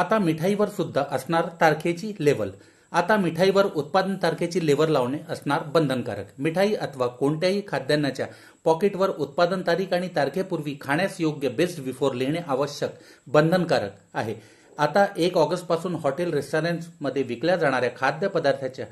आता मिठाईवर सुद्धा असणार तारखेची लेवल आता मिठाईवर उत्पादन तारखेची लेवल लावणे असणार बंधनकारक मिठाई अथवा कोणत्याही खाद्यान्नाच्या पॉकेटवर उत्पादन तारीख आणि तारखेपूर्वी खाण्यास योग्य बेस्ट बिफोर लिहिणे आवश्यक बंधनकारक आहे आता एक ऑगस्ट पासून हॉटेल रेस्टॉरंटमध्ये विकल्या जाणाऱ्या खाद्यपदार्थाच्या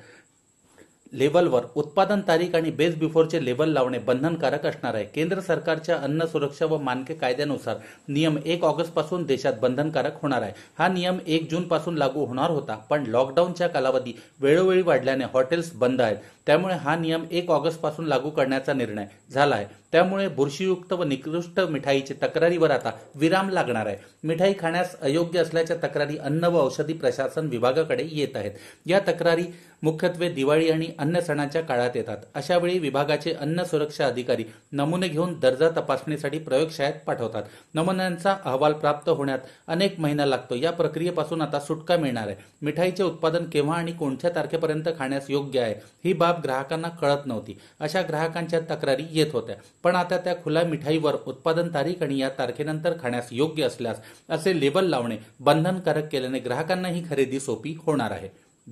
लेवलवर उत्पादन तारीख आणि बेस चे लेवल लावणे बंधनकारक असणार आहे केंद्र सरकारच्या अन्न सुरक्षा व मानके कायद्यानुसार नियम एक ऑगस्ट पासून देशात बंधनकारक होणार आहे हा नियम एक जून पासून लागू होणार होता पण लॉकडाऊनच्या कालावधी वेळोवेळी वाढल्याने हॉटेल्स बंद आहेत त्यामुळे हा नियम एक ऑगस्ट पासून लागू करण्याचा निर्णय झाला आहे त्यामुळे बुरशीयुक्त व निकृष्ट मिठाईची तक्रारीवर आता विराम लागणार आहे मिठाई खाण्यास अयोग्य असल्याच्या तक्रारी अन्न व औषधी प्रशासन विभागाकडे येत आहेत या तक्रारी मुख्यत्वे दिवाळी आणि अन्य सणाच्या काळात येतात अशावेळी विभागाचे अन्न सुरक्षा अधिकारी नमुने घेऊन दर्जा तपासणीसाठी प्रयोगशाळेत पाठवतात नमुन्यांचा अहवाल प्राप्त होण्यात अनेक महिना लागतो या प्रक्रियेपासून आता सुटका मिळणार आहे मिठाईचे उत्पादन केव्हा आणि कोणत्या तारखेपर्यंत खाण्यास योग्य आहे ही बाब ग्राहकांना कळत नव्हती अशा ग्राहकांच्या तक्रारी येत होत्या पण आता त्या खुल्या मिठाईवर उत्पादन तारीख आणि या तारखेनंतर खाण्यास योग्य असल्यास असे लेबल लावणे बंधनकारक केल्याने ग्राहकांनाही खरेदी सोपी होणार आहे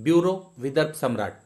ब्युरो विदर्भ सम्राट